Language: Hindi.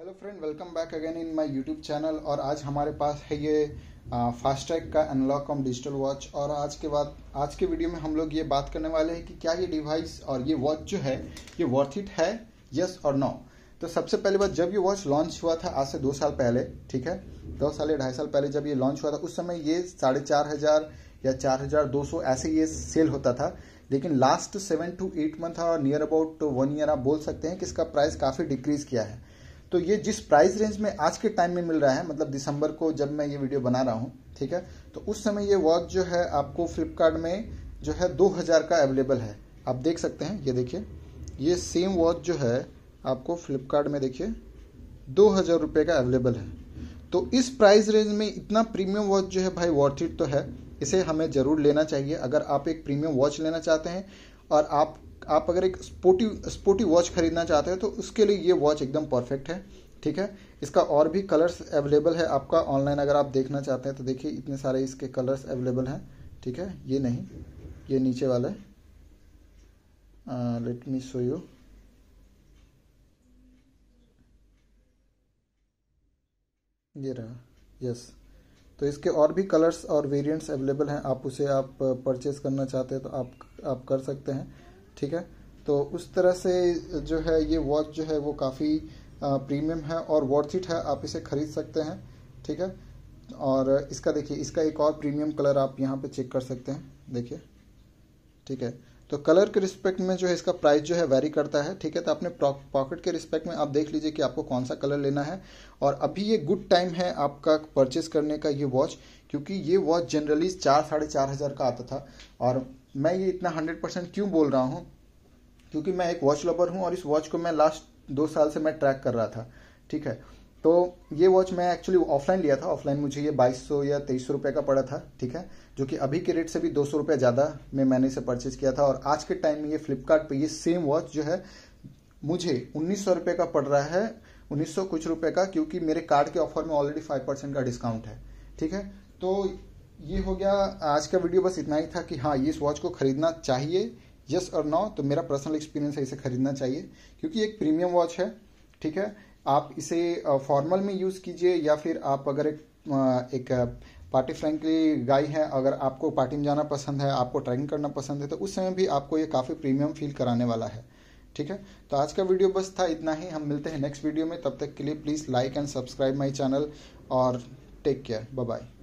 hello friend welcome back again in my YouTube channel और आज हमारे पास है ये फास्टैग का एनालॉग कॉम डिजिटल वॉच और आज के बाद आज के वीडियो में हम लोग ये बात करने वाले हैं कि क्या ये डिवाइस और ये वॉच जो है ये वर्थ इट है यस और नो तो सबसे पहली बात जब ये वॉच लॉन्च हुआ था आज से दो साल पहले ठीक है दो साल या ढाई साल पहले जब ये लॉन्च हुआ था उस समय ये साढ़े चार हज़ार या चार हज़ार दो सौ ऐसे ये सेल होता था लेकिन last seven to eight month और नियर अबाउट वन ईयर आप बोल सकते हैं कि इसका प्राइस काफ़ी डिक्रीज़ किया है तो ये जिस प्राइस रेंज में आज के टाइम में मिल रहा है मतलब दिसंबर को जब मैं ये वीडियो बना रहा हूँ ठीक है तो उस समय ये वॉच जो है आपको फ्लिपकार्ट में जो है दो हज़ार का अवेलेबल है आप देख सकते हैं ये देखिए ये सेम वॉच जो है आपको फ्लिपकार्ट में देखिए दो हज़ार रुपये का अवेलेबल है तो इस प्राइस रेंज में इतना प्रीमियम वॉच जो है भाई वॉर्थिट तो है इसे हमें ज़रूर लेना चाहिए अगर आप एक प्रीमियम वॉच लेना चाहते हैं और आप आप अगर एक स्पोर्टी स्पोर्टी वॉच खरीदना चाहते हैं तो उसके लिए ये वॉच एकदम परफेक्ट है ठीक है इसका और भी कलर्स अवेलेबल है आपका ऑनलाइन अगर आप देखना चाहते हैं तो देखिए इतने सारे इसके कलर्स अवेलेबल हैं ठीक है ये नहीं ये नीचे वाला है लेट मी शो यू ये रहा यस तो इसके और भी कलर्स और वेरिएंट्स अवेलेबल हैं आप उसे आप परचेज करना चाहते हैं तो आप आप कर सकते हैं ठीक है तो उस तरह से जो है ये वॉच जो है वो काफ़ी प्रीमियम है और वर्थ इट है आप इसे खरीद सकते हैं ठीक है और इसका देखिए इसका एक और प्रीमियम कलर आप यहाँ पे चेक कर सकते हैं देखिए ठीक है तो कलर के रिस्पेक्ट में जो है इसका प्राइस जो है वेरी करता है ठीक है तो आपने पॉकेट के रिस्पेक्ट में आप देख लीजिए कि आपको कौन सा कलर लेना है और अभी ये गुड टाइम है आपका परचेस करने का ये वॉच क्योंकि ये वॉच जनरली चार साढ़े चार हज़ार का आता था और मैं ये इतना हंड्रेड परसेंट क्यों बोल रहा हूँ क्योंकि मैं एक वॉच लवर हूँ और इस वॉच को मैं लास्ट दो साल से मैं ट्रैक कर रहा था ठीक है तो ये वॉच मैं एक्चुअली ऑफलाइन लिया था ऑफलाइन मुझे ये सौ या तेईस सौ रुपए का पड़ा था ठीक है जो कि अभी के रेट से भी दो सौ रुपये ज़्यादा में मैंने इसे परचेज किया था और आज के टाइम में ये फ्लिपकार्ट ये सेम वॉच जो है मुझे उन्नीस सौ रुपये का पड़ रहा है उन्नीस सौ कुछ रुपये का क्योंकि मेरे कार्ड के ऑफर में ऑलरेडी फाइव परसेंट का डिस्काउंट है ठीक है तो ये हो गया आज का वीडियो बस इतना ही था कि हाँ ये इस वॉच को खरीदना चाहिए यस और नो तो मेरा पर्सनल एक्सपीरियंस है इसे खरीदना चाहिए क्योंकि एक प्रीमियम वॉच है ठीक है आप इसे फॉर्मल में यूज़ कीजिए या फिर आप अगर एक, एक पार्टी फ्रेंकली गाय है अगर आपको पार्टी में जाना पसंद है आपको ट्रैकिंग करना पसंद है तो उस समय भी आपको ये काफ़ी प्रीमियम फील कराने वाला है ठीक है तो आज का वीडियो बस था इतना ही हम मिलते हैं नेक्स्ट वीडियो में तब तक के लिए please like and subscribe my channel और टेक केयर बाय बाय